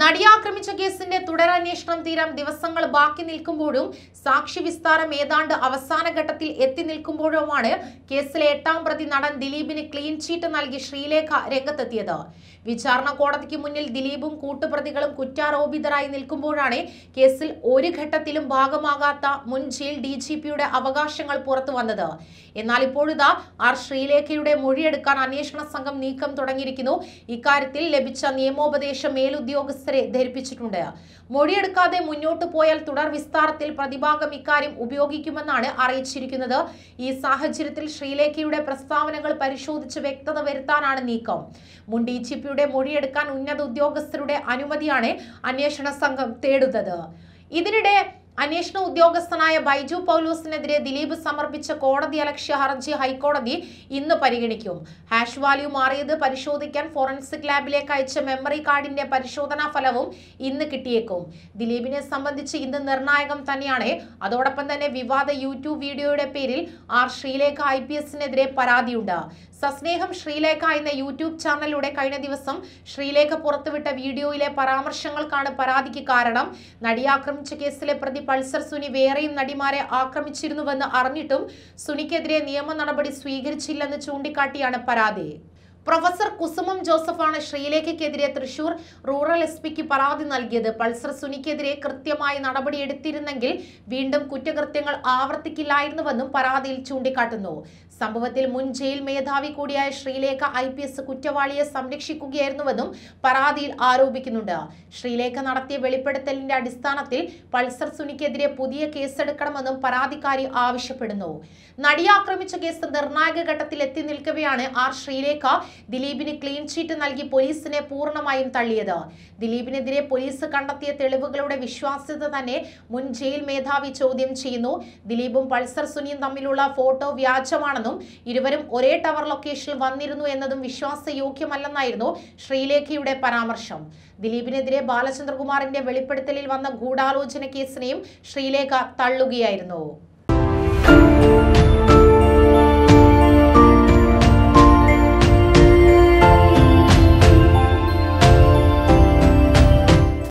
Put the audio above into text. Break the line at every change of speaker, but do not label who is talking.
നടിയെ ആക്രമിച്ച കേസിന്റെ തുടരന്വേഷണം തീരാൻ ദിവസങ്ങൾ ബാക്കി നിൽക്കുമ്പോഴും സാക്ഷി വിസ്താരം ഏതാണ്ട് അവസാന ഘട്ടത്തിൽ എത്തി നിൽക്കുമ്പോഴുമാണ് കേസിലെ എട്ടാം പ്രതി നടൻ ദിലീപിന് ക്ലീൻ ചീറ്റ് നൽകി ശ്രീലേഖ രംഗത്തെത്തിയത് വിചാരണ കോടതിക്ക് മുന്നിൽ ദിലീപും കൂട്ടുപ്രതികളും കുറ്റാരോപിതരായി നിൽക്കുമ്പോഴാണ് കേസിൽ ഒരു ഘട്ടത്തിലും ഭാഗമാകാത്ത മുൻ ജയിൽ ഡി ജി പിയുടെ അവകാശങ്ങൾ പുറത്തു വന്നത് എന്നാൽ ഇപ്പോഴിതാ ആർ ശ്രീലേഖയുടെ മൊഴിയെടുക്കാൻ അന്വേഷണ സംഘം നീക്കം തുടങ്ങിയിരിക്കുന്നു ഇക്കാര്യത്തിൽ ലഭിച്ച നിയമോപദേശം മേലുദ്യോഗസ്ഥ ഉദ്യോഗസ്ഥരെ ധരിപ്പിച്ചിട്ടുണ്ട് മൊഴിയെടുക്കാതെ മുന്നോട്ടു പോയാൽ തുടർ വിസ്താരത്തിൽ പ്രതിഭാഗം ഇക്കാര്യം ഉപയോഗിക്കുമെന്നാണ് അറിയിച്ചിരിക്കുന്നത് ഈ സാഹചര്യത്തിൽ ശ്രീലേഖയുടെ പ്രസ്താവനകൾ പരിശോധിച്ച് വ്യക്തത വരുത്താനാണ് നീക്കം മുൻ ഡി ജി പിയുടെ മൊഴിയെടുക്കാൻ ഉന്നത ഉദ്യോഗസ്ഥരുടെ അനുമതിയാണ് അന്വേഷണ സംഘം തേടുന്നത് ഇതിനിടെ അന്വേഷണ ഉദ്യോഗസ്ഥനായ ബൈജു പൗലൂസിനെതിരെ ദിലീപ് സമർപ്പിച്ച അലക്ഷ്യ ഹർജി ഹൈക്കോടതി ഇന്ന് പരിഗണിക്കും ഹാഷ് വാല്യൂ മാറിയത് പരിശോധിക്കാൻ ഫോറൻസിക് ലാബിലേക്ക് അയച്ച മെമ്മറി കാർഡിന്റെ പരിശോധനാ ഫലവും ഇന്ന് കിട്ടിയേക്കും ദിലീപിനെ സംബന്ധിച്ച് ഇന്ന് നിർണായകം തന്നെയാണ് അതോടൊപ്പം തന്നെ വിവാദ യൂട്യൂബ് വീഡിയോയുടെ പേരിൽ ആർ ശ്രീലേഖ ഐ പി എസിനെതിരെ പരാതിയുണ്ട് സസ്നേഹം ശ്രീലേഖ എന്ന യൂട്യൂബ് ചാനലിലൂടെ കഴിഞ്ഞ ദിവസം ശ്രീലേഖ പുറത്തുവിട്ട വീഡിയോയിലെ പരാമർശങ്ങൾക്കാണ് പരാതിക്ക് കാരണം നടി ആക്രമിച്ച കേസിലെ പ്രതി പൾസർ സുനി വേറെയും നടിമാരെ ആക്രമിച്ചിരുന്നുവെന്ന് അറിഞ്ഞിട്ടും സുനിക്കെതിരെ നിയമ നടപടി സ്വീകരിച്ചില്ലെന്ന് ചൂണ്ടിക്കാട്ടിയാണ് പരാതി പ്രൊഫസർ കുസുമം ജോസഫാണ് ശ്രീലേഖയ്ക്കെതിരെ തൃശൂർ റൂറൽ എസ് പിക്ക് പരാതി നൽകിയത് പൾസർ സുനിക്കെതിരെ കൃത്യമായി നടപടി എടുത്തിരുന്നെങ്കിൽ വീണ്ടും കുറ്റകൃത്യങ്ങൾ ആവർത്തിക്കില്ലായിരുന്നുവെന്നും പരാതിയിൽ ചൂണ്ടിക്കാട്ടുന്നു സംഭവത്തിൽ മുൻ ജയിൽ മേധാവി കൂടിയായ ശ്രീലേഖ ഐ പി എസ് കുറ്റവാളിയെ സംരക്ഷിക്കുകയായിരുന്നുവെന്നും പരാതിയിൽ ആരോപിക്കുന്നുണ്ട് ശ്രീലേഖ നടത്തിയ വെളിപ്പെടുത്തലിന്റെ അടിസ്ഥാനത്തിൽ പൾസർ സുനിക്കെതിരെ പുതിയ കേസെടുക്കണമെന്നും പരാതിക്കാരി ആവശ്യപ്പെടുന്നു നടിയെ ആക്രമിച്ച കേസ് നിർണായക ഘട്ടത്തിൽ എത്തി നിൽക്കവെയാണ് ആർ ശ്രീലേഖ ദിലീപിന് ക്ലീൻ ചീറ്റ് നൽകി പോലീസിനെ പൂർണ്ണമായും തള്ളിയത് ദിലീപിനെതിരെ പോലീസ് കണ്ടെത്തിയ തെളിവുകളുടെ വിശ്വാസ്യത തന്നെ മുൻ ജയിൽ മേധാവി ചോദ്യം ചെയ്യുന്നു ദിലീപും പൾസർ സുനിയും തമ്മിലുള്ള ഫോട്ടോ വ്യാജമാണെന്നും എന്നതും ഇരുവരും ഒരേ ടവർ ലൊക്കേഷനിൽ വന്നിരുന്നു എന്നതും വിശ്വാസയോഗ്യമല്ലെന്നായിരുന്നു ശ്രീലേഖയുടെ പരാമർശം ദിലീപിനെതിരെ ബാലചന്ദ്രകുമാറിന്റെ വെളിപ്പെടുത്തലിൽ വന്ന ഗൂഢാലോചന കേസിനെയും ശ്രീലേഖ തള്ളുകയായിരുന്നു